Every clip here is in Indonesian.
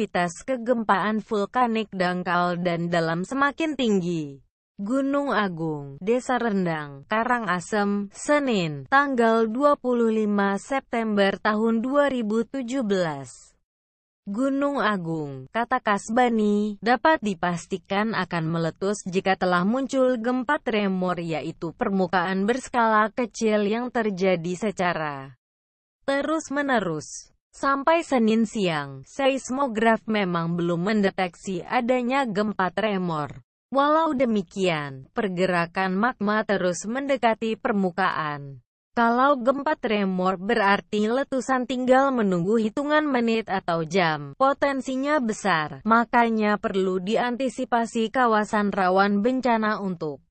aktivitas kegempaan vulkanik dangkal dan dalam semakin tinggi. Gunung Agung, Desa Rendang, Karangasem, Senin, tanggal 25 September tahun 2017. Gunung Agung, kata Kasbani, dapat dipastikan akan meletus jika telah muncul gempa tremor yaitu permukaan berskala kecil yang terjadi secara terus-menerus. Sampai Senin siang, seismograf memang belum mendeteksi adanya gempa tremor. Walau demikian, pergerakan magma terus mendekati permukaan. Kalau gempa tremor berarti letusan tinggal menunggu hitungan menit atau jam, potensinya besar, makanya perlu diantisipasi kawasan rawan bencana untuk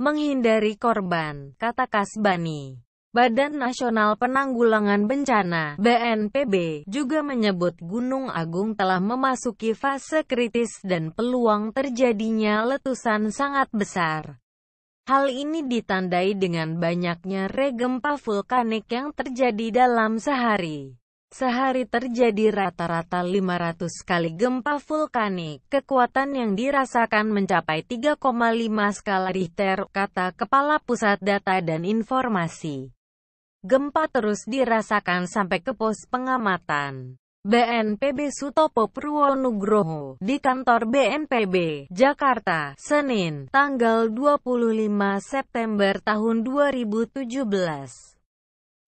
menghindari korban, kata Kasbani. Badan Nasional Penanggulangan Bencana (BNPB) juga menyebut Gunung Agung telah memasuki fase kritis dan peluang terjadinya letusan sangat besar. Hal ini ditandai dengan banyaknya regempa vulkanik yang terjadi dalam sehari. Sehari terjadi rata-rata 500 kali gempa vulkanik. Kekuatan yang dirasakan mencapai 3,5 skala Richter, kata Kepala Pusat Data dan Informasi. Gempa terus dirasakan sampai ke pos pengamatan. BNPB Sutopo Purwonugroho di kantor BNPB Jakarta Senin tanggal 25 September tahun 2017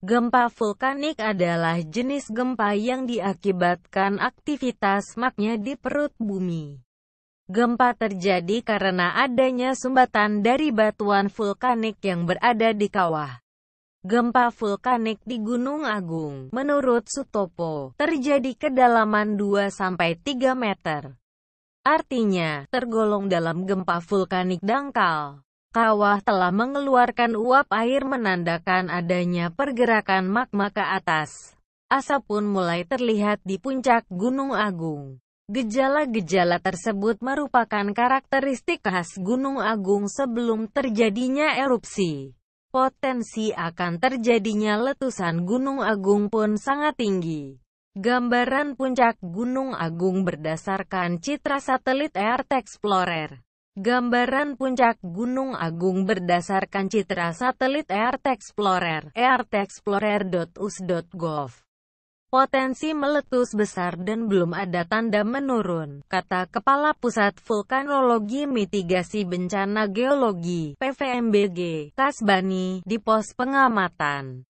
Gempa vulkanik adalah jenis gempa yang diakibatkan aktivitas magma di perut bumi. Gempa terjadi karena adanya sumbatan dari batuan vulkanik yang berada di kawah. Gempa vulkanik di Gunung Agung, menurut Sutopo, terjadi kedalaman 2-3 meter. Artinya, tergolong dalam gempa vulkanik dangkal. Kawah telah mengeluarkan uap air menandakan adanya pergerakan magma ke atas. Asap pun mulai terlihat di puncak Gunung Agung. Gejala-gejala tersebut merupakan karakteristik khas Gunung Agung sebelum terjadinya erupsi. Potensi akan terjadinya letusan Gunung Agung pun sangat tinggi. Gambaran puncak Gunung Agung berdasarkan citra satelit Earth Explorer. Gambaran puncak Gunung Agung berdasarkan citra satelit Earth Explorer, earthexplorer.us.gov potensi meletus besar dan belum ada tanda menurun, kata Kepala Pusat Vulkanologi Mitigasi Bencana Geologi PVMBG, Kasbani, di pos pengamatan.